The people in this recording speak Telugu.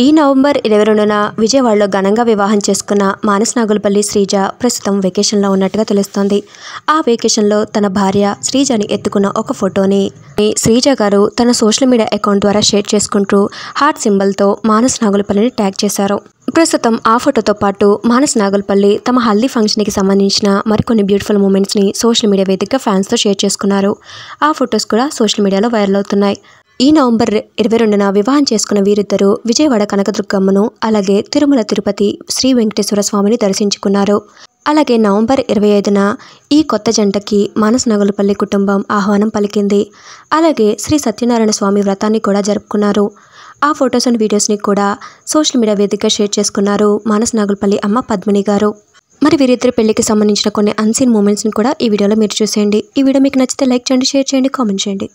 ఈ నవంబర్ ఇరవై రెండున విజయవాడలో ఘనంగా వివాహం చేసుకున్న మానస్ నాగులపల్లి శ్రీజ ప్రస్తుతం వెకేషన్లో ఉన్నట్టుగా తెలుస్తోంది ఆ వెకేషన్లో తన భార్య శ్రీజని ఎత్తుకున్న ఒక ఫోటోని శ్రీజ గారు తన సోషల్ మీడియా అకౌంట్ ద్వారా షేర్ చేసుకుంటూ హార్ట్ సింబల్తో మానస్ నాగులపల్లిని ట్యాగ్ చేశారు ప్రస్తుతం ఆ ఫోటోతో పాటు మానస్ నాగులపల్లి తమ హల్దీ ఫంక్షన్కి సంబంధించిన మరికొన్ని బ్యూటిఫుల్ మూమెంట్స్ని సోషల్ మీడియా వేదికగా ఫ్యాన్స్తో షేర్ చేసుకున్నారు ఆ ఫొటోస్ కూడా సోషల్ మీడియాలో వైరల్ అవుతున్నాయి ఈ నవంబర్ ఇరవై రెండున వివాహం చేసుకున్న వీరిద్దరూ విజయవాడ కనకదుర్గమ్మను అలాగే తిరుమల తిరుపతి శ్రీ వెంకటేశ్వర స్వామిని దర్శించుకున్నారు అలాగే నవంబర్ ఇరవై ఐదున ఈ కొత్త జంటకి మానస నగలుపల్లి కుటుంబం ఆహ్వానం పలికింది అలాగే శ్రీ సత్యనారాయణ స్వామి వ్రతాన్ని కూడా జరుపుకున్నారు ఆ ఫొటోస్ అండ్ వీడియోస్ని కూడా సోషల్ మీడియా వేదికగా షేర్ చేసుకున్నారు మానస నాగులపల్లి అమ్మ పద్మిని గారు మరి వీరిద్దరి పెళ్లికి సంబంధించిన కొన్ని అన్సీన్ మూమెంట్స్ని కూడా ఈ వీడియోలో మీరు చూసేయండి ఈ వీడియో మీకు నచ్చితే లైక్ చేయండి షేర్ చేయండి కామెంట్ చేయండి